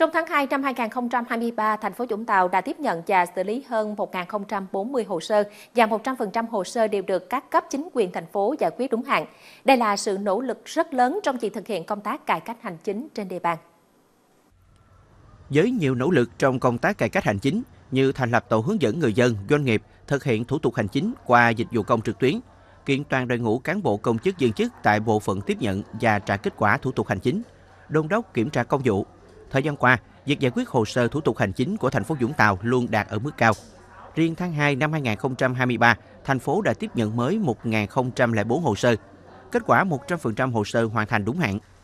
Trong tháng 2 năm 2023, thành phố Vũng Tàu đã tiếp nhận và xử lý hơn 1.040 hồ sơ và 100% hồ sơ đều được các cấp chính quyền thành phố giải quyết đúng hạn. Đây là sự nỗ lực rất lớn trong việc thực hiện công tác cải cách hành chính trên địa bàn. Với nhiều nỗ lực trong công tác cải cách hành chính như thành lập tổ hướng dẫn người dân, doanh nghiệp thực hiện thủ tục hành chính qua dịch vụ công trực tuyến, kiện toàn đội ngũ cán bộ công chức viên chức tại bộ phận tiếp nhận và trả kết quả thủ tục hành chính, đôn đốc kiểm tra công vụ, Thời gian qua, việc giải quyết hồ sơ thủ tục hành chính của thành phố Vũng Tàu luôn đạt ở mức cao. Riêng tháng 2 năm 2023, thành phố đã tiếp nhận mới 1.004 hồ sơ. Kết quả 100% hồ sơ hoàn thành đúng hạn,